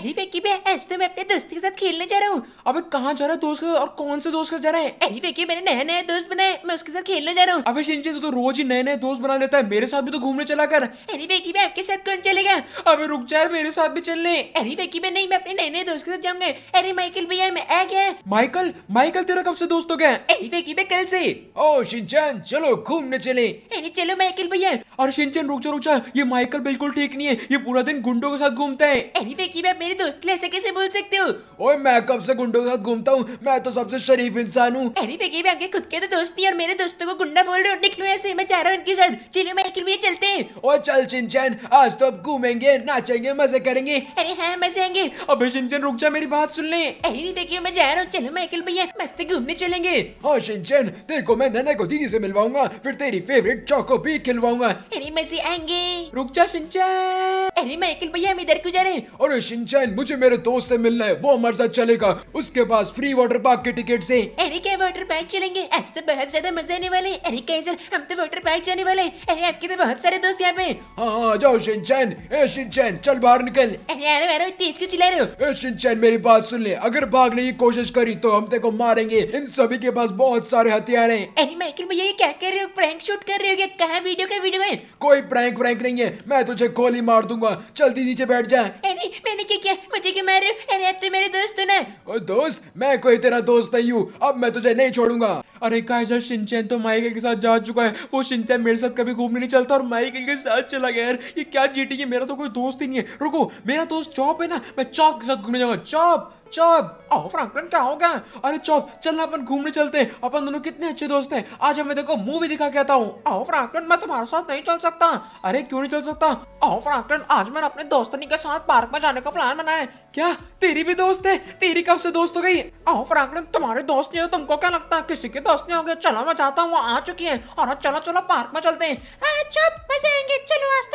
एरी फेंकी बे है तो मैं अपने दोस्त के साथ खेलने जा रहा हूँ अबे कहाँ जा रहा है दोस्त और कौन से दोस्त के जा रहा है एरी फेंकी मैंने नए नए दोस्त बनाए मैं उसके साथ खेलने जा रहा हूँ अबे शिंचन तू तो रोज ही नए नए दोस्त बना लेता है मेरे साथ भी तो घूमने चला कर एरी फेंकी मैं आपके साथ कौन चलेगा अबे रुक जाए मेरे साथ भी चलने एरी फेंकी बे नहीं मैं अपने नए नए दोस्त के साथ जाऊंगा अरे माइकल भैया मैं आ गया माइकल माइकल तेरा कब से दोस्त हो गया एरी फेंकी बे कल से ओ शिंचन चलो घूमने चले अरे चलो माइकल भैया और शिंचन रुक जा रुक जा ये माइकल बिल्कुल ठीक नहीं है ये पूरा दिन गुंडों के साथ घूमता है अरे फेंकी बे मेरे दोस्त के लिए ऐसा कैसे बोल सकते हो ओए मैं कब से गुंडों का घूमता हूँ मैं तो सबसे शरीफ इंसान हूँ अरे फेंकी आपके खुद के तो दोस्त नहीं और मेरे दोस्तों को गुंडा बोल रहे हो निकलो ऐसे मैं चाह रहा हूँ इनके साथ चलो मैं अकेले चलते हैं और चल चिंचन आज तो अब घूमेंगे नाचेंगे मजे करेंगे अरे हाँ मजे आएंगे अबे चिंचन रुक जा मेरी बात सुन ले अरे नहीं मैं जा रहा हूँ चलो मैं अकेले भैया मस्त घूमने चलेंगे हाँ चिंचन तेरे को मैं नन्हे को दीदी से मिलवाऊंगा फिर तेरी फेवरेट चौको भी खिलवाऊंगा अरे मजे आएंगे रुक जा शिंचन अरे मैं अकेले भैया हम इधर क्यों जा रहे हैं अरे टाइम मुझे मेरे दोस्त से मिलना है वो हमारे साथ चलेगा उसके पास फ्री वाटर पार्क के टिकट से अरे वाटर पार्क चलेंगे ऐसे तो बहुत ज्यादा मजा आने वाले अरे सर हम तो वाटर पार्क जाने वाले अरे आपके तो बहुत सारे दोस्त यहाँ पे हाँ हाँ जाओ शिनचैन ए शिनचैन चल बाहर निकल तेज के चिल्ला रहे हो ए शिनचैन मेरी बात सुन ले अगर भागने की कोशिश करी तो हम तेको मारेंगे इन सभी के पास बहुत सारे हथियार हैं अरे माइकिल भैया ये क्या कर रहे हो प्रैंक शूट कर रहे हो क्या कहा वीडियो का वीडियो है कोई प्रैंक प्रैंक नहीं है मैं तुझे गोली मार दूंगा जल्दी नीचे बैठ जाए अरे मैंने क्या है मुझे क्यों मार रहे हो तो मेरे दोस्त ने ओ दोस्त मैं कोई तेरा दोस्त नहीं हूँ अब मैं तुझे नहीं छोड़ूंगा अरे काइजर शिनचैन तो माइकल के साथ जा चुका है वो शिनचैन मेरे साथ कभी घूमने नहीं चलता और माइकल के साथ चला गया यार ये क्या जीटी है मेरा तो कोई दोस्त ही नहीं है रुको मेरा दोस्त चौप है ना मैं चौप के साथ घूमने जाऊंगा चौप चौब आओ फ्रैंकलिन क्या हो गया अरे चौब चलना अपन घूमने चलते हैं अपन दोनों कितने अच्छे दोस्त हैं आज हमें देखो मूवी दिखा के आता हूँ आओ फ्रैंकलिन मैं तुम्हारे साथ नहीं चल सकता अरे क्यों नहीं चल सकता आओ फ्रैंकलिन आज मैंने अपने दोस्तनी के साथ पार्क में जाने का प्लान बनाया है क्या तेरी भी दोस्त है तेरी कब से दोस्त हो गई आओ फ्रैंकलिन तुम्हारे दोस्त नहीं हो तुमको क्या लगता है किसी के दोस्त नहीं हो गए चलो मैं चाहता हूँ वो आ चुकी है और चलो चलो पार्क में चलते हैं चलो आज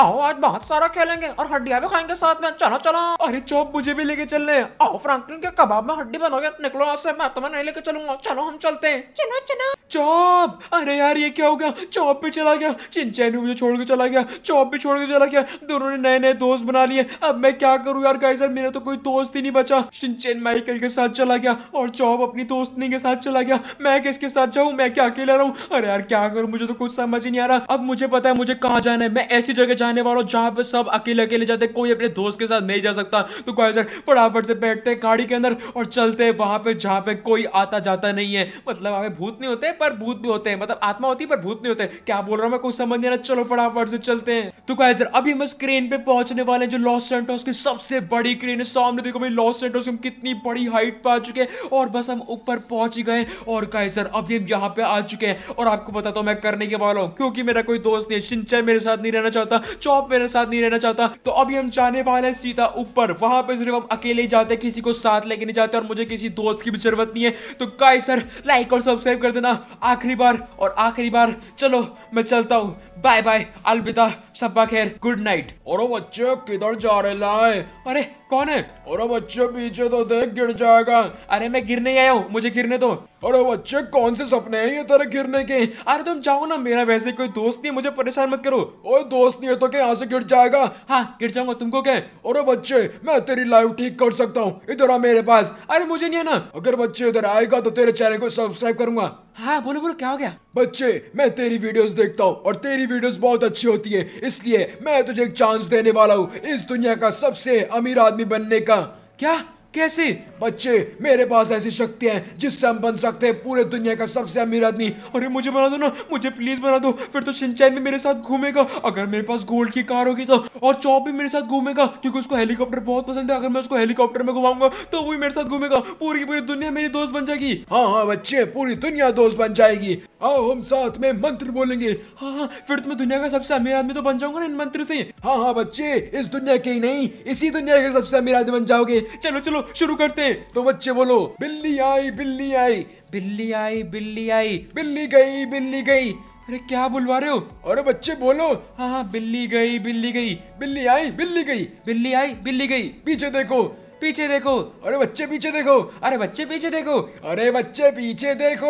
आओ आज बहुत सारा खेलेंगे और हड्डियां भी खाएंगे साथ में चलो चलो अरे चौप मुझे भी लेके चलने आओ फ्रैंकलिन के कबाब में हड्डी बनोगे निकलो आज से मैं तुम्हें नहीं लेके चलूंगा चलो हम चलते हैं चलो चलो चौप अरे यार ये क्या हो गया चौप भी चला गया चिंचैन भी मुझे छोड़ के चला गया चौप भी छोड़ के चला गया दोनों ने नए नए दोस्त बना लिए अब मैं क्या करूँ यार गाइस यार मेरा तो कोई दोस्त ही नहीं बचा चिंचैन माइकल के साथ चला गया और चौप अपनी दोस्तनी के साथ चला गया मैं किसके साथ जाऊँ मैं क्या अकेला रहूँ अरे यार क्या करूँ मुझे तो कुछ समझ ही नहीं आ रहा अब मुझे पता है मुझे कहाँ जाना है मैं ऐसी जगह जाने वालों हूँ जहाँ पे सब अकेले अकेले जाते कोई अपने दोस्त के साथ नहीं जा सकता तो गाइस फटाफट से बैठते गाड़ी के अंदर और चलते हैं वहाँ पे जहाँ पे कोई आता जाता नहीं है मतलब वहाँ पे भूत नहीं होते पर भूत भी होते हैं मतलब आत्मा होती है पर भूत नहीं होते क्या बोल रहा हूँ मैं कोई समझ नहीं रहा चलो फटाफट से चलते हैं तो गाइस अभी हम स्क्रीन पे पहुंचने वाले जो लॉस सेंटोस की सबसे बड़ी क्रेन है सामने देखो भाई लॉस सेंटोस हम कितनी बड़ी हाइट पर आ चुके हैं और बस हम ऊपर पहुंच ही गए और गाइस अभी हम यहाँ पे आ चुके हैं और आपको बताता हूँ मैं करने के वाला हूँ क्योंकि मेरा कोई दोस्त नहीं है सिंचाई मेरे साथ नहीं रहना चाहता चौप मेरे साथ नहीं रहना चाहता तो अभी हम जाने वाले हैं सीधा ऊपर वहां पे सिर्फ हम अकेले ही जाते हैं किसी को साथ लेके नहीं जाते और मुझे किसी दोस्त की भी जरूरत नहीं है तो गाइस सर लाइक और सब्सक्राइब कर देना आखिरी बार और आखिरी बार चलो मैं चलता हूँ बाय बाय अलविदा सबा खेर गुड नाइट और बच्चे किधर जा रहे लाए अरे कौन है अरे बच्चे पीछे तो देख गिर जाएगा अरे मैं गिरने आया हूँ मुझे गिरने दो अरे बच्चे कौन से सपने हैं ये तेरे गिरने के अरे तुम जाओ ना मेरा वैसे कोई दोस्त नहीं मुझे परेशान मत करो ओए दोस्त नहीं है तो क्या यहाँ से गिर जाएगा हाँ गिर जाऊंगा तुमको क्या अरे बच्चे मैं तेरी लाइफ ठीक कर सकता हूँ इधर आ मेरे पास अरे मुझे नहीं है ना अगर बच्चे इधर आएगा तो तेरे चैनल को सब्सक्राइब करूंगा हाँ बोलो बोलो क्या हो गया बच्चे मैं तेरी वीडियोस देखता हूँ और तेरी वीडियोस बहुत अच्छी होती है इसलिए मैं तुझे एक चांस देने वाला हूँ इस दुनिया का सबसे अमीर आदमी बनने का क्या कैसे बच्चे मेरे पास ऐसी शक्ति है जिससे हम बन सकते हैं पूरे दुनिया का सबसे अमीर आदमी अरे मुझे बना दो ना मुझे प्लीज बना दो फिर तो सिंचाई में मेरे साथ घूमेगा अगर मेरे पास गोल्ड की कार होगी तो और चौप भी मेरे साथ घूमेगा क्योंकि उसको हेलीकॉप्टर बहुत पसंद है अगर मैं उसको हेलीकॉप्टर में घुमाऊंगा तो वो मेरे साथ घूमेगा पूरी पूरी दुनिया मेरी दोस्त बन जाएगी हाँ हाँ बच्चे पूरी दुनिया दोस्त बन जाएगी आओ हम साथ में मंत्र बोलेंगे हाँ हाँ फिर तो मैं दुनिया का सबसे अमीर आदमी तो बन जाऊंगा ना इन मंत्र से हाँ हाँ बच्चे इस दुनिया के ही नहीं इसी दुनिया के सबसे अमीर आदमी बन जाओगे चलो चलो शुरू करते हैं तो बच्चे बोलो बिल्ली आई बिल्ली आई बिल्ली आई बिल्ली आई बिल्ली गई बिल्ली गई अरे क्या बुलवा रहे हो अरे बच्चे बोलो हाँ, हाँ बिल्ली गई बिल्ली गई बिल्ली आई बिल्ली गई बिल्ली आई बिल्ली गई पीछे देखो पीछे देखो अरे बच्चे पीछे देखो अरे बच्चे पीछे देखो अरे बच्चे पीछे देखो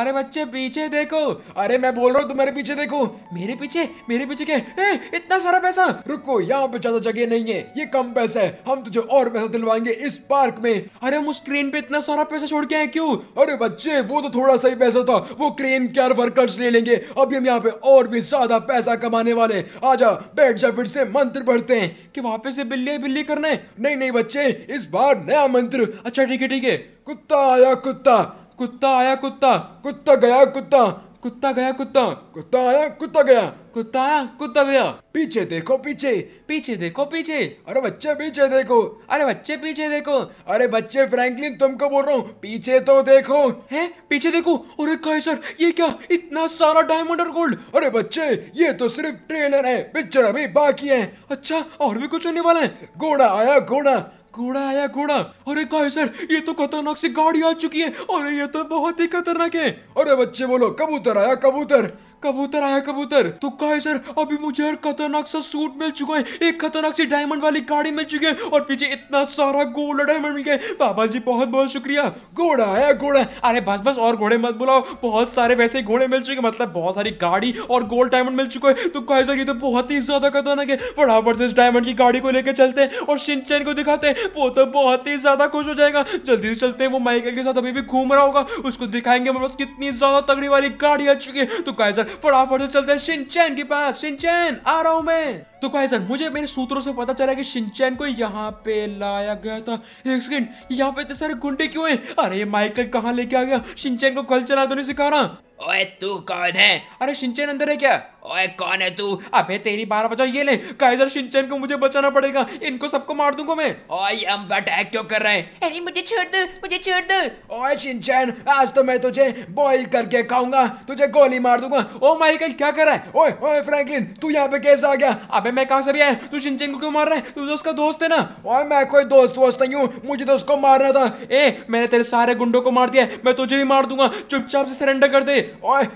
अरे बच्चे पीछे देखो अरे मैं बोल रहा हूँ तुम्हारे पीछे देखो मेरे पीछे मेरे पीछे क्या ए, इतना सारा पैसा रुको यहाँ पे ज्यादा जगह नहीं है ये कम पैसा है हम तुझे और पैसा दिलवाएंगे इस पार्क में अरे हम उस क्रेन पे इतना सारा पैसा छोड़ के आए क्यों अरे बच्चे वो तो थोड़ा सा ही पैसा था वो क्रेन केयर वर्कर्स ले लेंगे अभी हम यहाँ पे और भी ज्यादा पैसा कमाने वाले आ जा बैठ जा फिर से मंत्र पढ़ते हैं कि पे से बिल्ली बिल्ली करना है नहीं नहीं बच्चे इस बार नया मंत्र अच्छा ठीक है ठीक है कुत्ता आया कुत्ता कुत्ता आया कुत्ता कुत्ता गया कुत्ता कुत्ता गया कुत्ता कुत्ता आया कुत्ता गया कुत्ता आया कुत्ता गया पीछे देखो पीछे पीछे देखो पीछे अरे बच्चे पीछे देखो अरे बच्चे पीछे देखो अरे बच्चे फ्रैंकलिन तुमको बोल रहा हूँ पीछे तो देखो है पीछे देखो अरे कैसर ये क्या इतना सारा डायमंड और गोल्ड अरे बच्चे ये तो सिर्फ ट्रेलर है पिक्चर अभी बाकी है अच्छा और भी कुछ होने वाला है घोड़ा आया घोड़ा कूड़ा आया कूड़ा अरे कहे सर ये तो खतरनाक सी गाड़ी आ चुकी है अरे ये तो बहुत ही खतरनाक है अरे बच्चे बोलो कबूतर आया कबूतर कबूतर आया कबूतर तो कहा सर अभी मुझे हर खतरनाक सा सूट मिल चुका है एक खतरनाक सी डायमंड वाली गाड़ी मिल चुकी है और पीछे इतना सारा गोल्ड डायमंड मिल गया बाबा जी बहुत बहुत शुक्रिया घोड़ा आया घोड़ा अरे बस बस और घोड़े मत बुलाओ बहुत सारे वैसे घोड़े मिल चुके मतलब बहुत सारी गाड़ी और गोल्ड डायमंड मिल चुका है तो कहा सर ये तो बहुत ही ज्यादा खतरनाक है फटाफट से इस डायमंड की गाड़ी को लेकर चलते हैं और सिंचन को दिखाते हैं वो तो बहुत ही ज्यादा खुश हो जाएगा जल्दी से चलते हैं वो माइकल के साथ अभी भी घूम रहा होगा उसको दिखाएंगे मतलब कितनी ज्यादा तगड़ी वाली गाड़ी आ चुकी है तो कहा फटाफट से चलते हैं के पास सिंचैन आ रहा हूं मैं तो कहा सर मुझे मेरे सूत्रों से पता चला कि सिंचैन को यहाँ पे लाया गया था एक सेकंड यहाँ पे इतने सारे गुंडे क्यों हैं अरे माइकल कहाँ लेके आ गया सिंचैन को कल चला तो नहीं सिखा रहा ओए तू कौन है अरे सिंचैन अंदर है क्या ओए कौन है तू अबे तेरी बारह बजा ये ले काइजर शिनचैन को मुझे बचाना पड़ेगा इनको सबको मार दूंगा मैं ओए हम अटैक क्यों कर रहे हैं अरे मुझे छोड़ दो मुझे छोड़ दो ओए शिनचैन आज तो मैं तुझे बॉईल करके खाऊंगा तुझे गोली मार दूंगा ओ oh माइकल क्या कर रहा है ओए ओए फ्रैंकलिन तू यहां पे कैसे आ गया अबे मैं कहां से भी आया तू शिनचैन को क्यों मार रहा है तू तो उसका दोस्त है ना ओए मैं कोई दोस्त वोस्त नहीं हूं मुझे तो उसको मारना था ए मैंने तेरे सारे गुंडों को मार दिया मैं तुझे भी मार दूंगा चुपचाप से सरेंडर कर दे ओए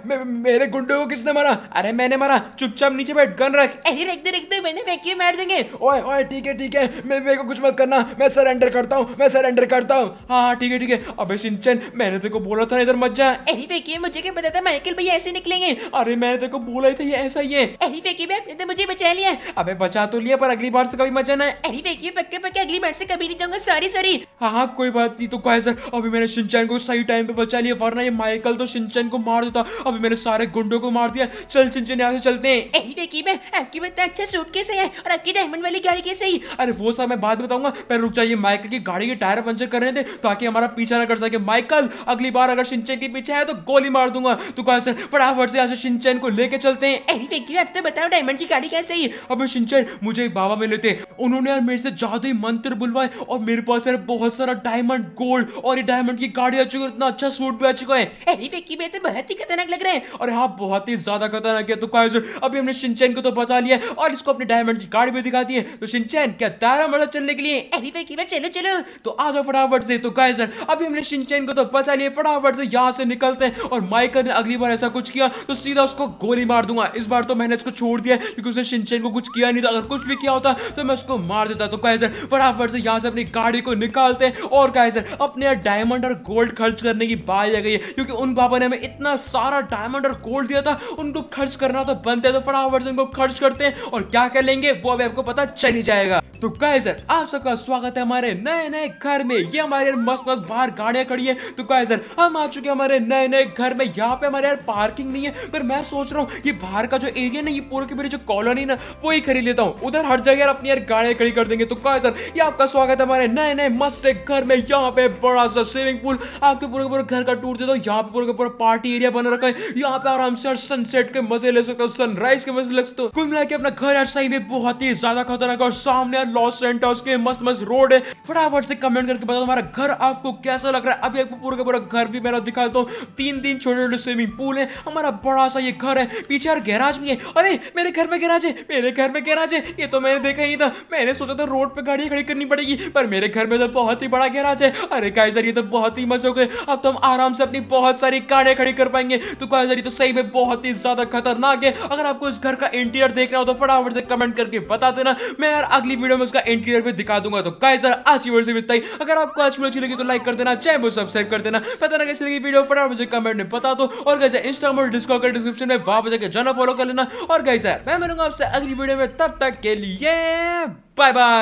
मेरे गुंडों को किसने मारा अरे मैंने मारा चुपचाप नीचे बैठ गन रख अरे रख दे रख दे मैंने फेंकी मार देंगे ओए ओए ठीक है ठीक है मेरे मेरे को कुछ मत करना मैं सरेंडर करता हूँ मैं सरेंडर करता हूँ हाँ हाँ ठीक है ठीक है अबे सिंचन मैंने तेरे को बोला था इधर मत जा अरे फेंकी मुझे क्या पता था माइकल भैया ऐसे निकलेंगे अरे मैंने तेरे को बोला ही था ये ऐसा ही है अरे फेंकी भाई आपने तो मुझे बचा लिया अबे बचा तो लिया पर अगली बार से कभी मचाना है अरे फेंकी पक्के पक्के अगली बार से कभी नहीं जाऊंगा सॉरी सॉरी हाँ हाँ कोई बात नहीं तो गाइस अभी मैंने सिंचन को सही टाइम पे बचा लिया वरना ये माइकल तो सिंचन को मार देता अभी मैंने सारे गुंडों को मार दिया चल सिंचन यहाँ से चलते हैं अच्छा अरे वो सब मैं बाद बताऊंगा पहले रुक जाइए माइकल की गाड़ी के टायर पंचर कर रहे थे ताकि हमारा पीछा ना कर सके माइकल अगली बार अगर सिंचन के पीछे आया तो गोली मार दूंगा तो कहा से फटाफट से यहाँ से सिंचन को लेके चलते हैं अब तो बताओ डायमंड की गाड़ी कैसे ही अबे शिनचैन मुझे बाबा मिले थे उन्होंने यार मेरे से ज्यादा ही मंत्र बुलवाए और मेरे पास यार बहुत सारा डायमंड गोल्ड और ये डायमंड की गाड़ी आ चुकी है इतना अच्छा सूट भी आ चुका है अरे तो बहुत ही खतरनाक लग रहे हैं और यहाँ बहुत ही ज्यादा खतरनाक है तो गाइस अभी हमने शिनचैन को तो बचा लिया और इसको अपने डायमंड की गाड़ी भी दिखा दी है तो शिनचैन क्या तारा मजा चलने के लिए चलो चलो तो आ जाओ फटाफट से तो गाइस अभी हमने शिनचैन को तो बचा लिया फटाफट से यहाँ से निकलते हैं और माइकल ने अगली बार ऐसा कुछ किया तो सीधा उसको गोली मार दूंगा इस बार तो मैंने इसको छोड़ दिया क्योंकि उसने शिनचैन को कुछ किया नहीं था अगर कुछ भी किया होता तो मैं उसको मार देता तो गाइस फटाफट से यहाँ से अपनी गाड़ी को निकालते हैं और गाइस अपने डायमंड और गोल्ड खर्च करने की बात आ गई है क्योंकि उन बाबा ने हमें इतना सारा डायमंड और गोल्ड दिया था उनको खर्च करना रहा तो बनते तो फटाफट से उनको खर्च करते हैं और क्या कर लेंगे वो अभी आपको पता चल ही जाएगा तो गाइजर आप सबका स्वागत है हमारे नए नए घर में ये हमारे यार मस्त मस्त बाहर गाड़ियां खड़ी है तो गाइजर हम आ चुके हैं हमारे नए नए घर में यहाँ पे हमारे यार पार्किंग नहीं है पर मैं सोच रहा हूँ ये बाहर का जो एरिया ना ये पूरे की पूरी जो कॉलोनी ना वो ही खरीद लेता हूँ उधर हर जगह यार अपनी यार गाड़ियां खड़ी कर देंगे तो गाइजर ये आपका स्वागत है हमारे नए नए मस्त से घर में यहाँ पे बड़ा सा स्विमिंग पूल आपके पूरे पूरे घर का टूर देता हूँ यहाँ पे पूरा पूरा पार्टी एरिया बना रखा है यहाँ पे आराम से सनसेट के मजे ले सकता हूँ सनराइज के मजे लग सकते हो कुल मिला के अपना घर यार सही में बहुत ही ज्यादा खतरनाक और सामने यार लॉस सेंटर्स के मस्त मस्त रोड है फटाफट से कमेंट करके बताओ हमारा घर आपको कैसा लग रहा है अभी आपको पूरा का पूरा घर भी मेरा दिखा देता हूँ तीन तीन छोटे छोटे स्विमिंग पूल है हमारा बड़ा सा ये घर है पीछे यार गैराज भी है अरे मेरे घर में गैराज है मेरे घर में गैराज है ये तो मैंने देखा ही था मैंने सोचा था रोड पर गाड़ी खड़ी करनी पड़ेगी पर मेरे घर में तो बहुत ही बड़ा गैराज है अरे काइजर ये तो बहुत ही मजे हो गए अब तो हम आराम से अपनी बहुत सारी गाड़ियाँ खड़ी कर पाएंगे तो काइजर ये तो सही में बहुत ही ज्यादा खतरनाक आगे अगर आपको इस घर का इंटीरियर देखना हो तो फटाफट से कमेंट करके बता देना मैं यार अगली वीडियो में उसका इंटीरियर भी दिखा दूंगा तो गाइस यार आज की वीडियो से बिताई अगर आपको आज वीडियो अच्छी लगी तो लाइक कर देना चैनल को सब्सक्राइब कर देना पता ना कैसे लगी वीडियो फटाफट से कमेंट में बता दो और गाइस इंस्टाग्राम और डिस्कॉर्ड के डिस्क्रिप्शन में वहां पर जाकर जाना फॉलो कर लेना और गाइस यार मैं मिलूंगा आपसे अगली वीडियो में तब तक के लिए बाय बाय